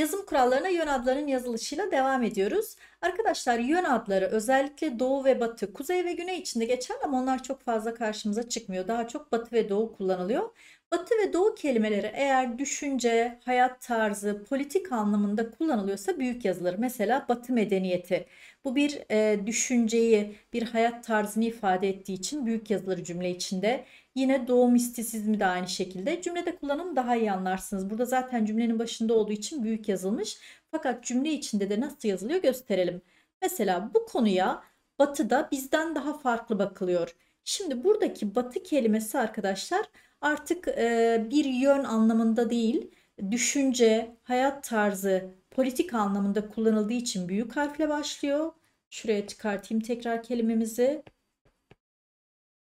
Yazım kurallarına yön adlarının yazılışıyla devam ediyoruz. Arkadaşlar yön adları özellikle doğu ve batı, kuzey ve güney içinde geçer ama onlar çok fazla karşımıza çıkmıyor. Daha çok batı ve doğu kullanılıyor. Batı ve doğu kelimeleri eğer düşünce, hayat tarzı, politik anlamında kullanılıyorsa büyük yazılır. Mesela batı medeniyeti. Bu bir e, düşünceyi, bir hayat tarzını ifade ettiği için büyük yazılır cümle içinde. Yine doğum istisizmi de aynı şekilde. Cümlede kullanım daha iyi anlarsınız. Burada zaten cümlenin başında olduğu için büyük yazılmış. Fakat cümle içinde de nasıl yazılıyor gösterelim. Mesela bu konuya batıda bizden daha farklı bakılıyor. Şimdi buradaki batı kelimesi arkadaşlar artık e, bir yön anlamında değil, düşünce, hayat tarzı, politik anlamında kullanıldığı için büyük harfle başlıyor. Şuraya çıkartayım tekrar kelimemizi.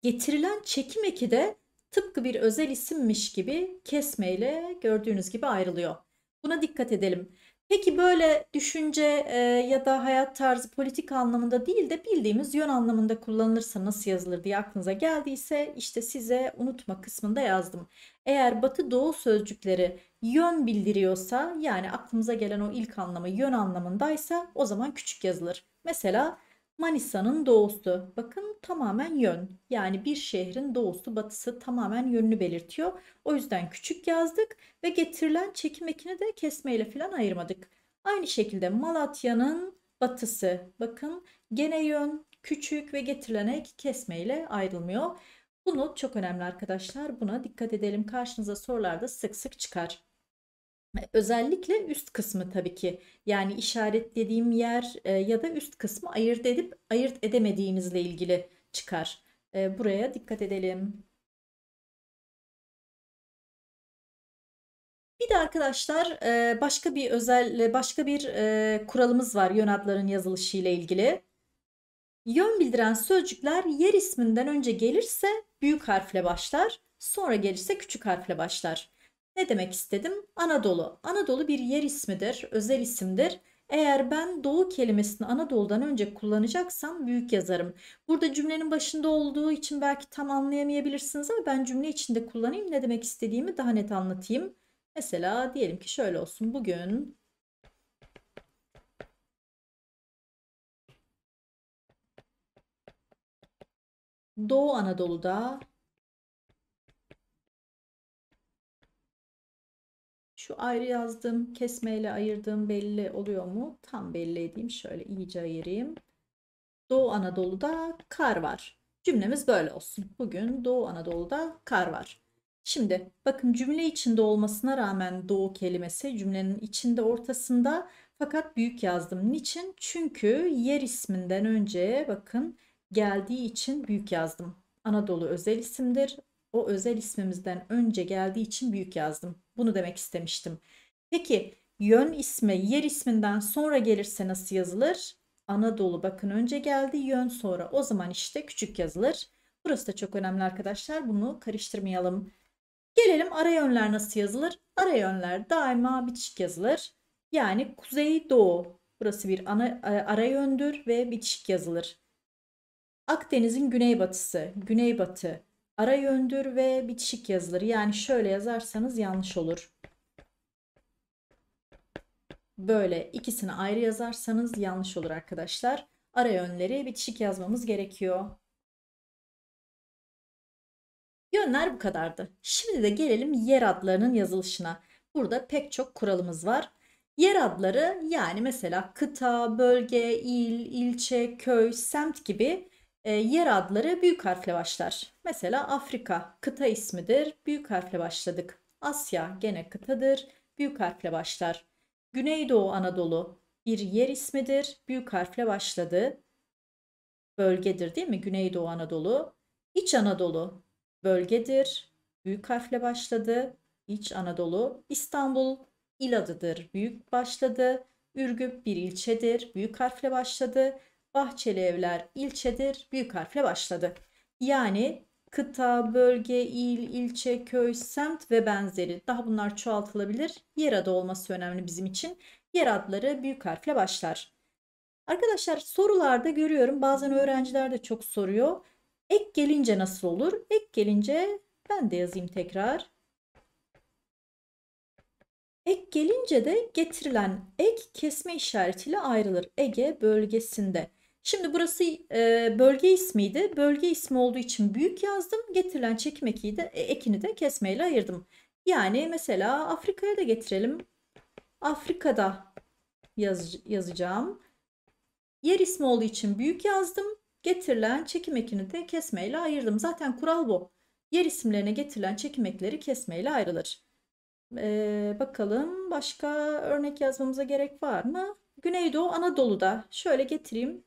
Getirilen çekim eki de tıpkı bir özel isimmiş gibi kesmeyle gördüğünüz gibi ayrılıyor. Buna dikkat edelim. Peki böyle düşünce e, ya da hayat tarzı politik anlamında değil de bildiğimiz yön anlamında kullanılırsa nasıl yazılır diye aklınıza geldiyse işte size unutma kısmında yazdım. Eğer batı doğu sözcükleri yön bildiriyorsa yani aklımıza gelen o ilk anlamı yön anlamındaysa o zaman küçük yazılır. Mesela Manisa'nın doğusu. Bakın tamamen yön. Yani bir şehrin doğusu batısı tamamen yönünü belirtiyor. O yüzden küçük yazdık ve getirilen çekim ekini de kesmeyle falan ayırmadık. Aynı şekilde Malatya'nın batısı. Bakın gene yön küçük ve getirilen ek kesmeyle ayrılmıyor. Bunu çok önemli arkadaşlar. Buna dikkat edelim. Karşınıza sorularda sık sık çıkar. Özellikle üst kısmı tabii ki yani işaretlediğim yer e, ya da üst kısmı ayırt edip ayırt edemediğimizle ilgili çıkar. E, buraya dikkat edelim. Bir de arkadaşlar e, başka bir özel başka bir kuralımız var yön adların yazılışı ile ilgili. Yön bildiren sözcükler yer isminden önce gelirse büyük harfle başlar, sonra gelirse küçük harfle başlar. Ne demek istedim? Anadolu. Anadolu bir yer ismidir, özel isimdir. Eğer ben doğu kelimesini Anadolu'dan önce kullanacaksam büyük yazarım. Burada cümlenin başında olduğu için belki tam anlayamayabilirsiniz ama ben cümle içinde kullanayım. Ne demek istediğimi daha net anlatayım. Mesela diyelim ki şöyle olsun. Bugün Doğu Anadolu'da Şu ayrı yazdığım Kesmeyle ayırdığım belli oluyor mu? Tam belli edeyim. Şöyle iyice ayırayım. Doğu Anadolu'da kar var. Cümlemiz böyle olsun. Bugün Doğu Anadolu'da kar var. Şimdi bakın cümle içinde olmasına rağmen doğu kelimesi cümlenin içinde ortasında fakat büyük yazdım. Niçin? Çünkü yer isminden önce bakın geldiği için büyük yazdım. Anadolu özel isimdir. O özel ismimizden önce geldiği için büyük yazdım. Bunu demek istemiştim. Peki yön ismi yer isminden sonra gelirse nasıl yazılır? Anadolu bakın önce geldi yön sonra. O zaman işte küçük yazılır. Burası da çok önemli arkadaşlar. Bunu karıştırmayalım. Gelelim ara yönler nasıl yazılır? Ara yönler daima bitişik yazılır. Yani kuzey doğu. Burası bir ana, e, ara yöndür ve bitişik yazılır. Akdeniz'in güneybatısı, güneybatı, Ara yöndür ve bitişik yazılır. Yani şöyle yazarsanız yanlış olur. Böyle ikisini ayrı yazarsanız yanlış olur arkadaşlar. Ara yönleri bitişik yazmamız gerekiyor. Yönler bu kadardı. Şimdi de gelelim yer adlarının yazılışına. Burada pek çok kuralımız var. Yer adları yani mesela kıta, bölge, il, ilçe, köy, semt gibi e, yer adları büyük harfle başlar. Mesela Afrika kıta ismidir, büyük harfle başladık. Asya gene kıtadır, büyük harfle başlar. Güneydoğu Anadolu bir yer ismidir, büyük harfle başladı. Bölgedir değil mi? Güneydoğu Anadolu. İç Anadolu bölgedir, büyük harfle başladı. İç Anadolu. İstanbul il adıdır, büyük başladı. Ürgüp bir ilçedir, büyük harfle başladı. Bahçeli Evler ilçedir. Büyük harfle başladı. Yani kıta, bölge, il, ilçe, köy, semt ve benzeri daha bunlar çoğaltılabilir. Yer adı olması önemli bizim için. Yer adları büyük harfle başlar. Arkadaşlar sorularda görüyorum bazen öğrenciler de çok soruyor. Ek gelince nasıl olur? Ek gelince ben de yazayım tekrar. Ek gelince de getirilen ek kesme işaretiyle ayrılır. Ege bölgesinde. Şimdi burası e, bölge ismiydi. Bölge ismi olduğu için büyük yazdım. Getirilen çekim ekiyi de, e, ekini de kesmeyle ayırdım. Yani mesela Afrika'ya da getirelim. Afrika'da yaz, yazacağım. Yer ismi olduğu için büyük yazdım. Getirilen çekim ekini de kesmeyle ayırdım. Zaten kural bu. Yer isimlerine getirilen çekim ekleri kesmeyle ayrılır. Ee, bakalım başka örnek yazmamıza gerek var mı? Güneydoğu Anadolu'da şöyle getireyim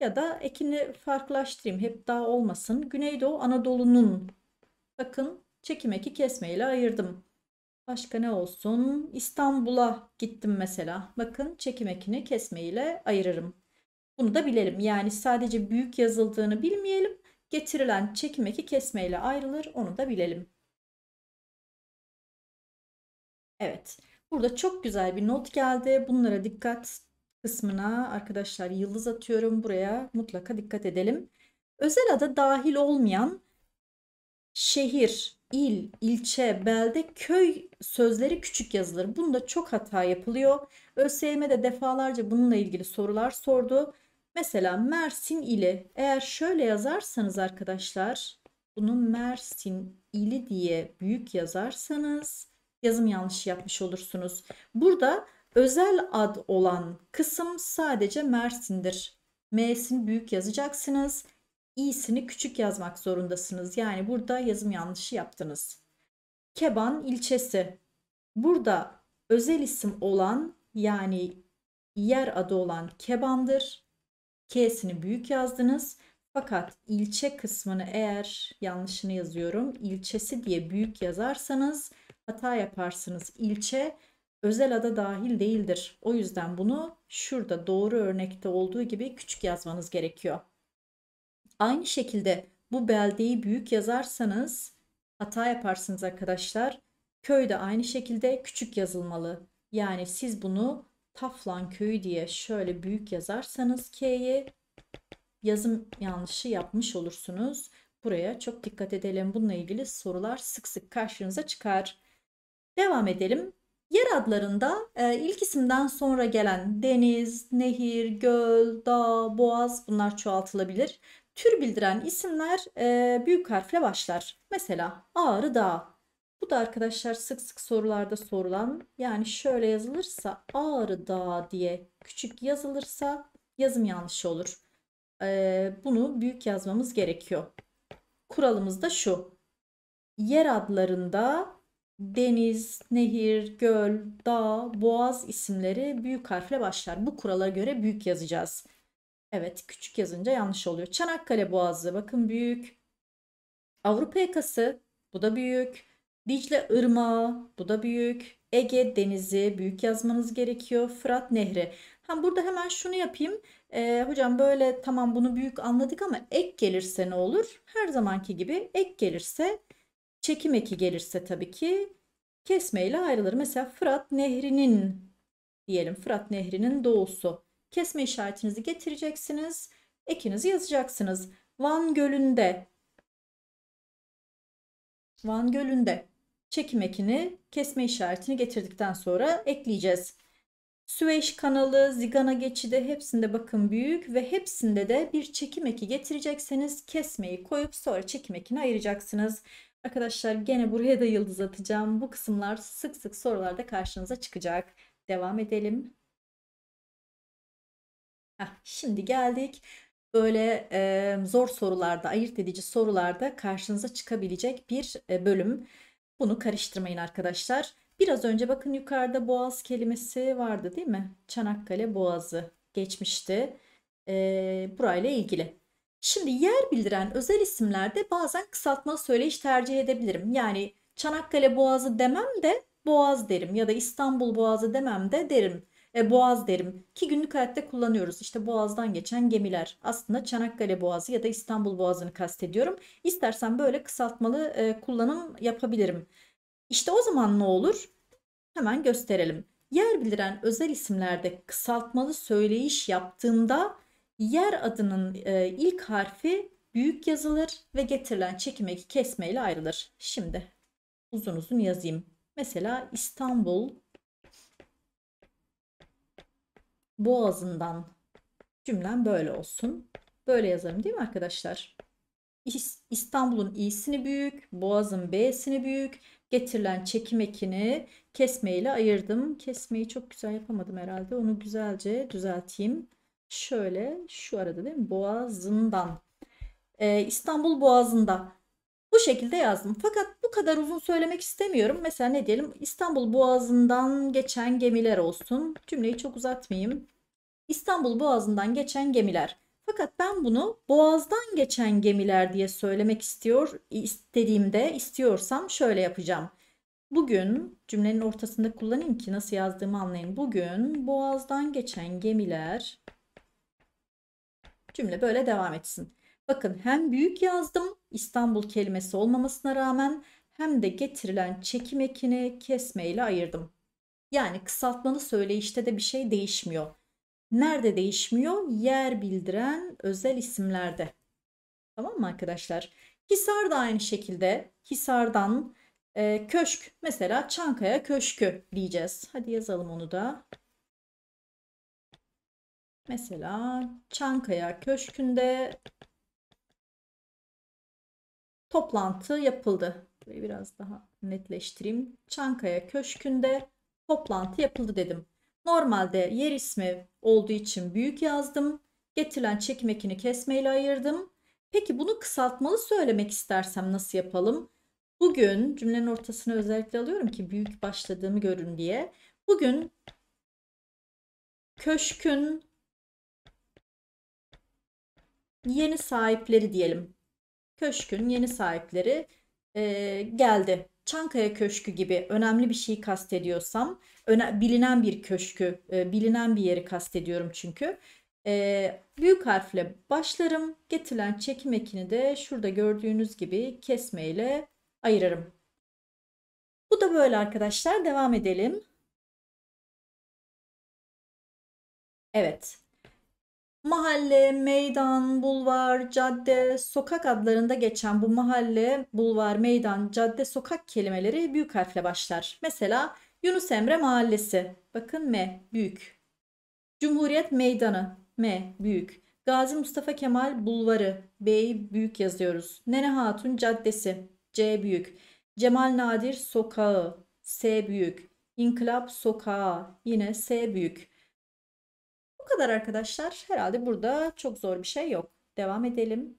ya da ekini farklılaştırayım hep dağ olmasın. Güneydoğu Anadolu'nun bakın çekim eki kesmeyle ayırdım. Başka ne olsun? İstanbul'a gittim mesela. Bakın çekim ekini kesmeyle ayırırım. Bunu da bilelim. Yani sadece büyük yazıldığını bilmeyelim. Getirilen çekim eki kesmeyle ayrılır. Onu da bilelim. Evet. Burada çok güzel bir not geldi. Bunlara dikkat kısmına arkadaşlar yıldız atıyorum. Buraya mutlaka dikkat edelim. Özel ada dahil olmayan şehir, il, ilçe, belde, köy sözleri küçük yazılır. Bunda çok hata yapılıyor. ÖSYM'de defalarca bununla ilgili sorular sordu. Mesela Mersin ili eğer şöyle yazarsanız arkadaşlar bunu Mersin ili diye büyük yazarsanız yazım yanlışı yapmış olursunuz. Burada Özel ad olan kısım sadece Mersin'dir. M'sini büyük yazacaksınız. İ'sini küçük yazmak zorundasınız. Yani burada yazım yanlışı yaptınız. Keban ilçesi. Burada özel isim olan yani yer adı olan Keban'dır. K'sini büyük yazdınız. Fakat ilçe kısmını eğer yanlışını yazıyorum ilçesi diye büyük yazarsanız hata yaparsınız. İlçe özel ada dahil değildir. O yüzden bunu şurada doğru örnekte olduğu gibi küçük yazmanız gerekiyor. Aynı şekilde bu beldeyi büyük yazarsanız hata yaparsınız arkadaşlar. Köy de aynı şekilde küçük yazılmalı. Yani siz bunu Taflan köyü diye şöyle büyük yazarsanız K'yi yazım yanlışı yapmış olursunuz. Buraya çok dikkat edelim. Bununla ilgili sorular sık sık karşınıza çıkar. Devam edelim. Yer adlarında e, ilk isimden sonra gelen deniz, nehir, göl, dağ, boğaz bunlar çoğaltılabilir. Tür bildiren isimler e, büyük harfle başlar. Mesela Ağrı Dağı. Bu da arkadaşlar sık sık sorularda sorulan yani şöyle yazılırsa Ağrı Dağı diye küçük yazılırsa yazım yanlış olur. E, bunu büyük yazmamız gerekiyor. Kuralımız da şu. Yer adlarında deniz, nehir, göl, dağ, boğaz isimleri büyük harfle başlar. Bu kurala göre büyük yazacağız. Evet küçük yazınca yanlış oluyor. Çanakkale Boğazı bakın büyük. Avrupa yakası bu da büyük. Dicle Irmağı bu da büyük. Ege Denizi büyük yazmanız gerekiyor. Fırat Nehri. Ha, burada hemen şunu yapayım. Ee, hocam böyle tamam bunu büyük anladık ama ek gelirse ne olur? Her zamanki gibi ek gelirse çekim eki gelirse tabii ki kesmeyle ayrılır. Mesela Fırat Nehri'nin diyelim Fırat Nehri'nin doğusu. Kesme işaretinizi getireceksiniz. Ekinizi yazacaksınız. Van Gölü'nde Van Gölü'nde çekim ekini kesme işaretini getirdikten sonra ekleyeceğiz. Süveyş kanalı, Zigana geçidi hepsinde bakın büyük ve hepsinde de bir çekim eki getirecekseniz kesmeyi koyup sonra çekim ekini ayıracaksınız. Arkadaşlar gene buraya da yıldız atacağım. Bu kısımlar sık sık sorularda karşınıza çıkacak. Devam edelim. Heh, şimdi geldik. Böyle e, zor sorularda, ayırt edici sorularda karşınıza çıkabilecek bir e, bölüm. Bunu karıştırmayın arkadaşlar. Biraz önce bakın yukarıda boğaz kelimesi vardı değil mi? Çanakkale boğazı geçmişti. E, burayla ilgili. Şimdi yer bildiren özel isimlerde bazen kısaltma söyleyiş tercih edebilirim. Yani Çanakkale Boğazı demem de Boğaz derim ya da İstanbul Boğazı demem de derim. E, boğaz derim ki günlük hayatta kullanıyoruz. işte Boğaz'dan geçen gemiler. Aslında Çanakkale Boğazı ya da İstanbul Boğazı'nı kastediyorum. İstersen böyle kısaltmalı e, kullanım yapabilirim. İşte o zaman ne olur? Hemen gösterelim. Yer bildiren özel isimlerde kısaltmalı söyleyiş yaptığımda Yer adının e, ilk harfi büyük yazılır ve getirilen çekim eki kesmeyle ayrılır. Şimdi uzun uzun yazayım. Mesela İstanbul Boğazından cümlem böyle olsun. Böyle yazarım değil mi arkadaşlar? İstanbul'un i'sini büyük, Boğaz'ın b'sini büyük, getirilen çekim ekini kesmeyle ayırdım. Kesmeyi çok güzel yapamadım herhalde. Onu güzelce düzelteyim. Şöyle şu arada değil mi? Boğazından. Ee, İstanbul Boğazı'nda. Bu şekilde yazdım. Fakat bu kadar uzun söylemek istemiyorum. Mesela ne diyelim? İstanbul Boğazı'ndan geçen gemiler olsun. Cümleyi çok uzatmayayım. İstanbul Boğazı'ndan geçen gemiler. Fakat ben bunu boğazdan geçen gemiler diye söylemek istiyor, istediğimde istiyorsam şöyle yapacağım. Bugün cümlenin ortasında kullanayım ki nasıl yazdığımı anlayın. Bugün boğazdan geçen gemiler Cümle böyle devam etsin. Bakın hem büyük yazdım İstanbul kelimesi olmamasına rağmen hem de getirilen çekim ekini kesmeyle ayırdım. Yani kısaltmalı söyleyişte de bir şey değişmiyor. Nerede değişmiyor? Yer bildiren özel isimlerde. Tamam mı arkadaşlar? Hisar da aynı şekilde. Hisar'dan e, köşk mesela Çankaya Köşkü diyeceğiz. Hadi yazalım onu da. Mesela Çankaya Köşkü'nde toplantı yapıldı. Burayı biraz daha netleştireyim. Çankaya Köşkü'nde toplantı yapıldı dedim. Normalde yer ismi olduğu için büyük yazdım. Getirilen çekim ekini kesmeyle ayırdım. Peki bunu kısaltmalı söylemek istersem nasıl yapalım? Bugün cümlenin ortasını özellikle alıyorum ki büyük başladığımı görün diye. Bugün köşkün yeni sahipleri diyelim. Köşkün yeni sahipleri e, geldi. Çankaya Köşkü gibi önemli bir şeyi kastediyorsam, öne, bilinen bir köşkü, e, bilinen bir yeri kastediyorum çünkü. E, büyük harfle başlarım. Getirilen çekim ekini de şurada gördüğünüz gibi kesmeyle ayırırım. Bu da böyle arkadaşlar. Devam edelim. Evet. Mahalle, meydan, bulvar, cadde, sokak adlarında geçen bu mahalle, bulvar, meydan, cadde, sokak kelimeleri büyük harfle başlar. Mesela Yunus Emre Mahallesi. Bakın M büyük. Cumhuriyet Meydanı. M büyük. Gazi Mustafa Kemal Bulvarı. B büyük yazıyoruz. Nene Hatun Caddesi. C büyük. Cemal Nadir Sokağı. S büyük. İnkılap Sokağı. Yine S büyük kadar arkadaşlar. Herhalde burada çok zor bir şey yok. Devam edelim.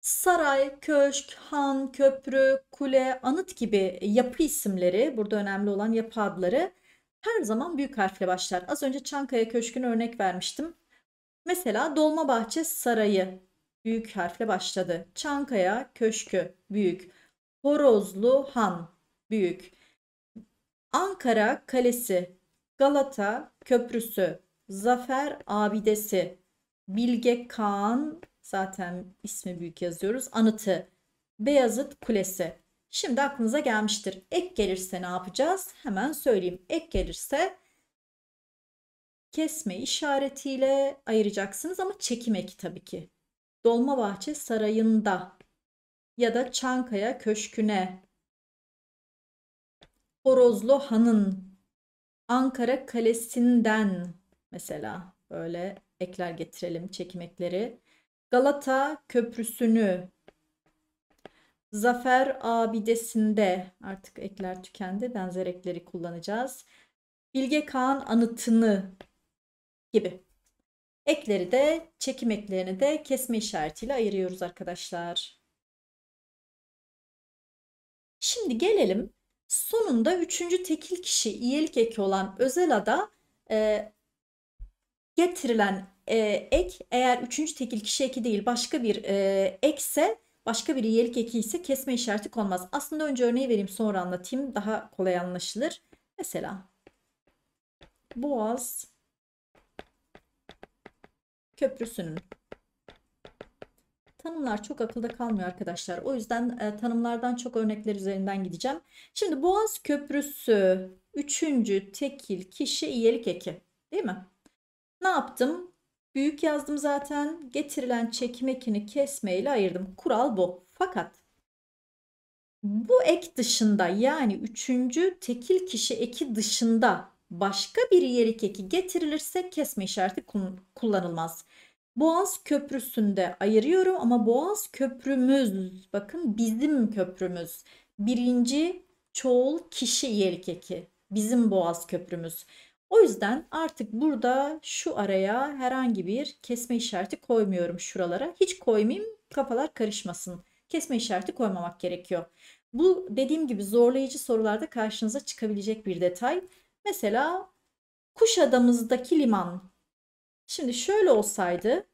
Saray, köşk, han, köprü, kule, anıt gibi yapı isimleri, burada önemli olan yapı adları her zaman büyük harfle başlar. Az önce Çankaya Köşkü'nü örnek vermiştim. Mesela Dolmabahçe Sarayı büyük harfle başladı. Çankaya Köşkü büyük. Horozlu Han büyük. Ankara Kalesi Galata Köprüsü, Zafer Abidesi, Bilge Kağan zaten ismi büyük yazıyoruz. Anıtı, Beyazıt Kulesi. Şimdi aklınıza gelmiştir. Ek gelirse ne yapacağız? Hemen söyleyeyim. Ek gelirse kesme işaretiyle ayıracaksınız ama çekim eki tabii ki. Dolmabahçe Sarayı'nda ya da Çankaya Köşkü'ne, Horozlu Han'ın Ankara Kalesi'nden mesela böyle ekler getirelim çekmekleri. Galata Köprüsü'nü Zafer Abidesi'nde artık ekler tükendi. Benzer ekleri kullanacağız. Bilge Kağan anıtını gibi. Ekleri de çekim eklerini de kesme işaretiyle ayırıyoruz arkadaşlar. Şimdi gelelim Sonunda üçüncü tekil kişi iyelik eki olan özel ada e, getirilen e, ek eğer üçüncü tekil kişi eki değil başka bir e, ekse başka bir iyelik eki ise kesme işareti konmaz. Aslında önce örneği vereyim sonra anlatayım daha kolay anlaşılır. Mesela Boğaz Köprüsü'nün tanımlar çok akılda kalmıyor arkadaşlar. O yüzden e, tanımlardan çok örnekler üzerinden gideceğim. Şimdi Boğaz Köprüsü üçüncü tekil kişi iyilik eki değil mi? Ne yaptım? Büyük yazdım zaten. Getirilen çekim ekini kesmeyle ayırdım. Kural bu. Fakat bu ek dışında yani üçüncü tekil kişi eki dışında başka bir iyilik eki getirilirse kesme işareti kullanılmaz. Boğaz Köprüsü'nde ayırıyorum ama Boğaz Köprümüz bakın bizim köprümüz. Birinci çoğul kişi iyilik eki. Bizim Boğaz Köprümüz. O yüzden artık burada şu araya herhangi bir kesme işareti koymuyorum şuralara. Hiç koymayayım kafalar karışmasın. Kesme işareti koymamak gerekiyor. Bu dediğim gibi zorlayıcı sorularda karşınıza çıkabilecek bir detay. Mesela Kuşadamı'zdaki liman Şimdi şöyle olsaydı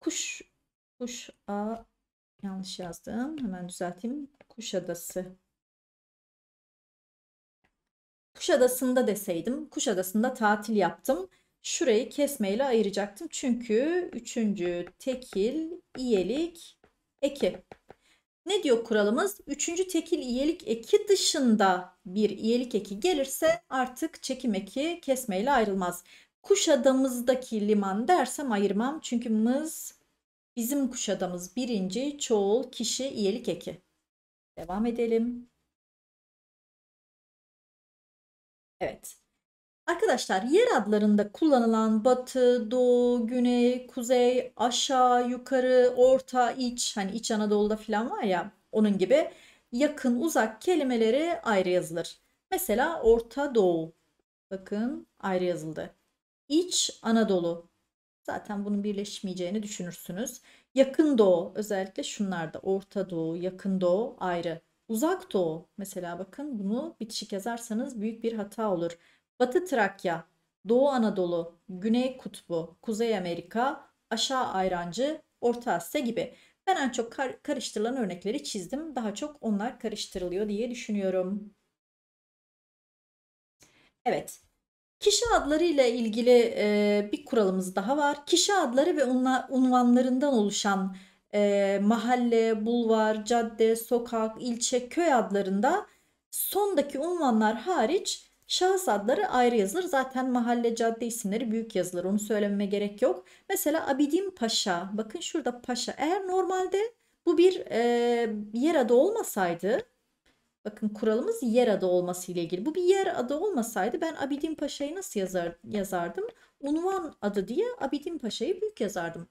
kuş kuş a yanlış yazdım. Hemen düzelteyim. kuş adası kuş adasında deseydim, kuş adasında tatil yaptım. Şurayı kesmeyle ayıracaktım. Çünkü üçüncü tekil iyelik eki. Ne diyor kuralımız? Üçüncü tekil iyelik eki dışında bir iyelik eki gelirse artık çekim eki kesmeyle ayrılmaz. Kuşadamızdaki liman dersem ayırmam. Çünkü mız bizim kuşadamız birinci çoğul kişi iyelik eki. Devam edelim. Evet. Arkadaşlar yer adlarında kullanılan batı, doğu, güney, kuzey, aşağı, yukarı, orta, iç hani iç Anadolu'da falan var ya onun gibi yakın, uzak kelimeleri ayrı yazılır. Mesela Orta Doğu bakın ayrı yazıldı. İç Anadolu zaten bunun birleşmeyeceğini düşünürsünüz. Yakın Doğu özellikle şunlarda Orta Doğu, Yakın Doğu ayrı. Uzak Doğu mesela bakın bunu bitişik yazarsanız büyük bir hata olur. Batı Trakya, Doğu Anadolu, Güney Kutbu, Kuzey Amerika, Aşağı Ayrancı, Orta Asya gibi. Ben en çok kar karıştırılan örnekleri çizdim. Daha çok onlar karıştırılıyor diye düşünüyorum. Evet. Kişi adları ile ilgili e, bir kuralımız daha var. Kişi adları ve onla, unvanlarından oluşan e, mahalle, bulvar, cadde, sokak, ilçe, köy adlarında sondaki unvanlar hariç Şahıs adları ayrı yazılır. Zaten mahalle cadde isimleri büyük yazılır. Onu söylememe gerek yok. Mesela Abidin Paşa. Bakın şurada Paşa. Eğer normalde bu bir e, yer adı olmasaydı Bakın kuralımız yer adı olması ile ilgili. Bu bir yer adı olmasaydı ben Abidin Paşa'yı nasıl yazar, yazardım? Unvan adı diye Abidin Paşa'yı büyük yazardım.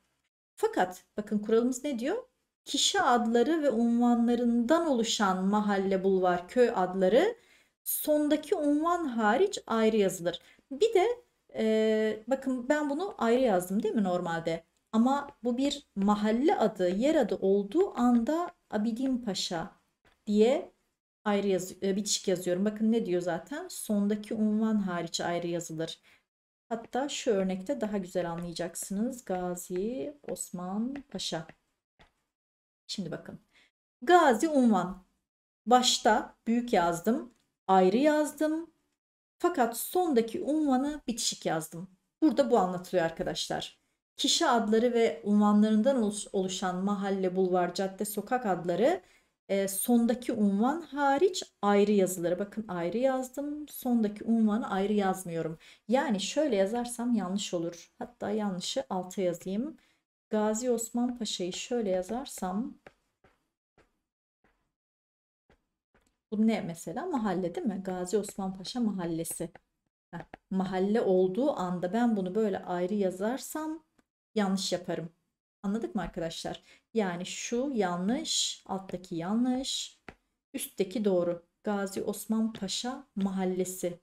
Fakat bakın kuralımız ne diyor? Kişi adları ve unvanlarından oluşan mahalle, bulvar, köy adları sondaki unvan hariç ayrı yazılır. Bir de e, bakın ben bunu ayrı yazdım değil mi normalde? Ama bu bir mahalle adı, yer adı olduğu anda Abidin Paşa diye ayrı yaz e, bitişik yazıyorum. Bakın ne diyor zaten? Sondaki unvan hariç ayrı yazılır. Hatta şu örnekte daha güzel anlayacaksınız. Gazi Osman Paşa. Şimdi bakın. Gazi unvan. Başta büyük yazdım ayrı yazdım. Fakat sondaki unvanı bitişik yazdım. Burada bu anlatılıyor arkadaşlar. Kişi adları ve unvanlarından oluşan mahalle, bulvar, cadde, sokak adları e, sondaki unvan hariç ayrı yazıları. Bakın ayrı yazdım. Sondaki unvanı ayrı yazmıyorum. Yani şöyle yazarsam yanlış olur. Hatta yanlışı alta yazayım. Gazi Osman Paşa'yı şöyle yazarsam Bu ne mesela? Mahalle değil mi? Gazi Osman Paşa Mahallesi. Heh, mahalle olduğu anda ben bunu böyle ayrı yazarsam yanlış yaparım. Anladık mı arkadaşlar? Yani şu yanlış, alttaki yanlış, üstteki doğru. Gazi Osman Paşa Mahallesi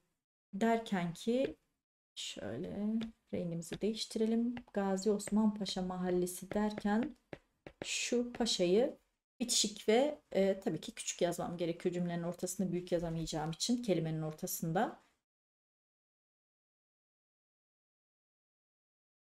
derken ki şöyle rengimizi değiştirelim. Gazi Osman Paşa Mahallesi derken şu paşayı bitişik ve e, tabii ki küçük yazmam gerekiyor cümlenin ortasında büyük yazamayacağım için kelimenin ortasında.